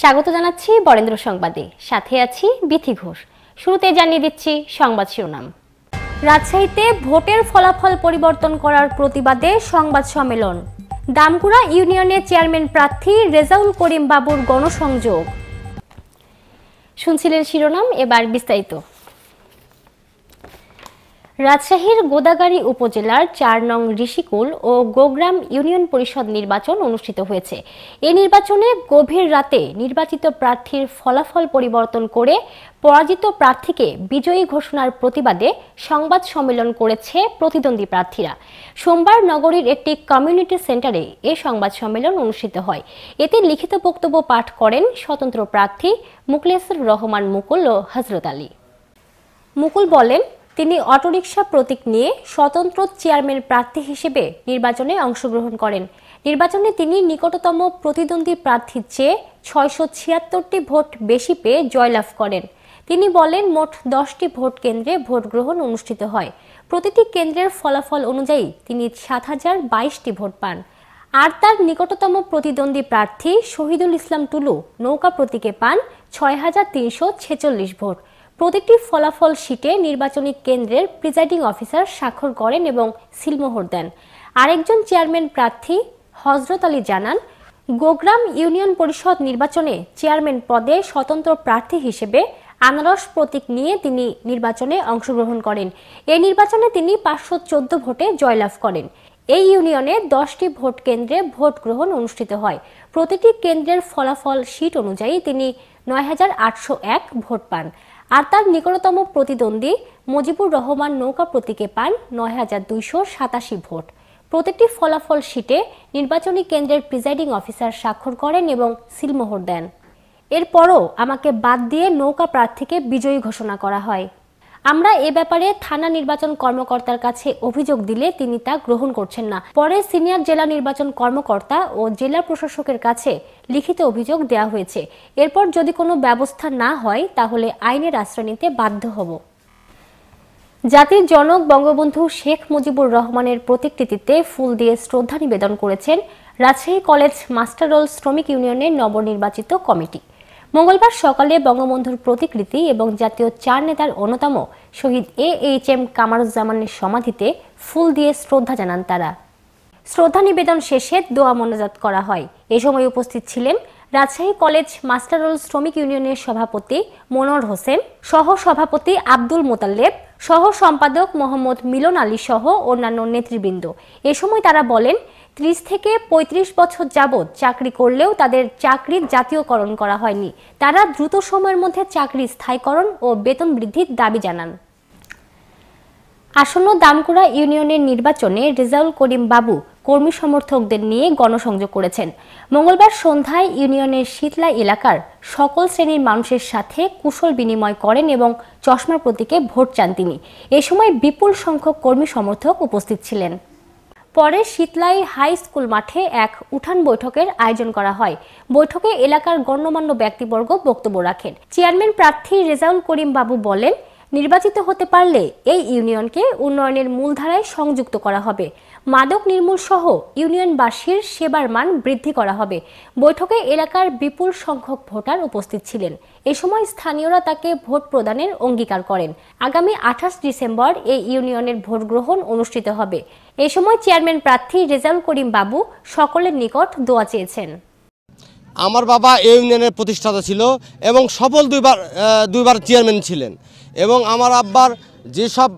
স্বাগত জানাচ্ছি বরেন্দ্র সংবাদে সাথে আছি বিথি ঘোষ শুরুতে জানিয়ে দিচ্ছি সংবাদ শিরোনাম রাজশাহীতে ভোটের ফলাফল পরিবর্তন করার প্রতিবাদে সংবাদ সম্মেলন দামকুড়া ইউনিয়নের চেয়ারম্যান প্রার্থী রেজাউল করিম বাবুর গণসংযোগ শুনছিলেন শিরোনাম এবার বিস্তারিত রাজশাহীর গোদাগাড়ি উপজেলার চার নং ঋষিকুল ও গোগ্রাম ইউনিয়ন পরিষদ নির্বাচন অনুষ্ঠিত হয়েছে এ নির্বাচনে গভীর রাতে নির্বাচিত প্রার্থীর ফলাফল পরিবর্তন করে পরাজিত প্রার্থীকে বিজয়ী ঘোষণার প্রতিবাদে সংবাদ সম্মেলন করেছে প্রতিদ্বন্দ্বী প্রার্থীরা সোমবার নগরীর একটি কমিউনিটি সেন্টারে এ সংবাদ সম্মেলন অনুষ্ঠিত হয় এতে লিখিত বক্তব্য পাঠ করেন স্বতন্ত্র প্রার্থী মুকলেসুর রহমান মুকুল ও হজরত আলী মুকুল বলেন তিনি অটোরিকশা প্রতীক নিয়ে স্বতন্ত্র চেয়ারম্যান প্রার্থী হিসেবে নির্বাচনে অংশগ্রহণ করেন নির্বাচনে তিনি নিকটতম প্রতিদ্বন্দ্বী প্রার্থীর চেয়ে ছয়শো ছিয়াত্তরটি ভোট বেশি পেয়ে জয়লাভ করেন তিনি বলেন মোট দশটি ভোট কেন্দ্রে ভোট গ্রহণ অনুষ্ঠিত হয় প্রতিটি কেন্দ্রের ফলাফল অনুযায়ী তিনি সাত হাজার বাইশটি ভোট পান আর তার নিকটতম প্রতিদ্বন্দ্বী প্রার্থী শহীদুল ইসলাম টুলু নৌকা প্রতীকে পান ছয় হাজার তিনশো ছেচল্লিশ ভোট প্রতিটি ফলাফল শীটে নির্বাচনী কেন্দ্রের প্রিজাইডিং অফিসার স্বাক্ষর করেন এবং সিলমোহর দেন আরেকজন চেয়ারম্যান প্রার্থী হজরত আলী জানান গোগ্রাম ইউনিয়ন পরিষদ নির্বাচনে চেয়ারম্যান পদে স্বতন্ত্র প্রার্থী হিসেবে আনারস প্রতীক নিয়ে তিনি নির্বাচনে অংশগ্রহণ করেন এই নির্বাচনে তিনি পাঁচশো চোদ্দ ভোটে জয়লাভ করেন এই ইউনিয়নে দশটি ভোট কেন্দ্রে ভোট গ্রহণ অনুষ্ঠিত হয় প্রতিটি কেন্দ্রের ফলাফল শীট অনুযায়ী তিনি নয় হাজার আটশো এক ভোট পান আর তার নিকটতম প্রতিদ্বন্দ্বী মুজিবুর রহমান নৌকা প্রতীকে পান নয় হাজার দুইশো সাতাশি ভোট প্রতিটি ফলাফল শীটে নির্বাচনী কেন্দ্রের প্রিজাইডিং অফিসার স্বাক্ষর করেন এবং সিলমোহর দেন এরপরও আমাকে বাদ দিয়ে নৌকা প্রার্থীকে বিজয়ী ঘোষণা করা হয় আমরা এ ব্যাপারে থানা নির্বাচন কর্মকর্তার কাছে অভিযোগ দিলে তিনি তা গ্রহণ করছেন না পরে সিনিয়র জেলা নির্বাচন কর্মকর্তা ও জেলা প্রশাসকের কাছে লিখিত অভিযোগ দেওয়া হয়েছে এরপর যদি কোনো ব্যবস্থা না হয় তাহলে আইনের আশ্রয় নিতে বাধ্য হব জাতির জনক বঙ্গবন্ধু শেখ মুজিবুর রহমানের প্রতিকৃতিতে ফুল দিয়ে শ্রদ্ধা নিবেদন করেছেন রাজশাহী কলেজ মাস্টারল শ্রমিক ইউনিয়নের নবনির্বাচিত কমিটি মঙ্গলবার সকালে বঙ্গবন্ধুর প্রতিকৃতি এবং জাতীয় চার নেতার অন্যতম শহীদ এ এইচ এম কামারুজ্জামানের সমাধিতে ফুল দিয়ে শ্রদ্ধা জানান তারা শ্রদ্ধা নিবেদন শেষে দোয়া মোনাজাত করা হয় এ সময় উপস্থিত ছিলেন রাজশাহী কলেজ মাস্টারল শ্রমিক ইউনিয়নের সভাপতি মনোয়ার হোসেন সহ সভাপতি আব্দুল মোতাল্লেব সহ সম্পাদক মোহাম্মদ মিলন আলী সহ অন্যান্য নেতৃবৃন্দ এ সময় তারা বলেন ত্রিশ থেকে ৩৫ বছর যাবৎ চাকরি করলেও তাদের চাকরির জাতীয়করণ করা হয়নি তারা দ্রুত সময়ের মধ্যে চাকরি স্থায়ীকরণ ও বেতন বৃদ্ধির দাবি জানান আসন্ন দামকুড়া ইউনিয়নের নির্বাচনে রেজাউল করিম বাবু কর্মী সমর্থকদের নিয়ে গণসংযোগ করেছেন মঙ্গলবার সন্ধ্যায় ইউনিয়নের শীতলা এলাকার সকল শ্রেণীর মানুষের সাথে কুশল বিনিময় করেন এবং চশমার প্রতীকে ভোট চান তিনি এ সময় বিপুল সংখ্যক কর্মী সমর্থক উপস্থিত ছিলেন পরে শীতলাই হাই স্কুল মাঠে এক উঠান বৈঠকের আয়োজন করা হয় বৈঠকে এলাকার গণ্যমান্য ব্যক্তিবর্গ বক্তব্য রাখেন চেয়ারম্যান প্রার্থী রেজাউল করিম বাবু বলেন নির্বাচিত হতে পারলে এই ইউনিয়নকে উন্নয়নের মূলধারায় সংযুক্ত করা হবে মাদক নির্মূল সহ ইউনিয়নবাসীর সেবার মান বৃদ্ধি করা হবে বৈঠকে এলাকার বিপুল সংখ্যক ভোটার উপস্থিত ছিলেন এ সময় স্থানীয়রা তাকে ভোট প্রদানের অঙ্গীকার করেন আগামী আঠাশ ডিসেম্বর এই ইউনিয়নের ভোট গ্রহণ অনুষ্ঠিত হবে এ সময় চেয়ারম্যান প্রার্থী রেজাউল করিম বাবু সকলের নিকট দোয়া চেয়েছেন আমার বাবা এই ইউনিয়নের প্রতিষ্ঠাতা ছিল এবং সফল দুইবার দুইবার চেয়ারম্যান ছিলেন এবং আমার আব্বার যেসব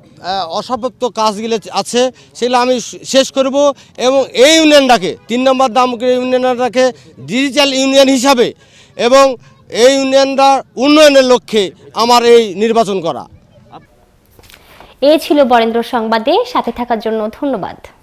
অসভ্যক্ত কাজগুলো আছে সেগুলো আমি শেষ করব এবং এই ইউনিয়নটাকে তিন নম্বর দামকের ইউনিয়নটাকে ডিজিটাল ইউনিয়ন হিসাবে এবং এই ইউনিয়নটার উন্নয়নের লক্ষ্যে আমার এই নির্বাচন করা এ ছিল বরেন্দ্র সংবাদে সাথে থাকার জন্য ধন্যবাদ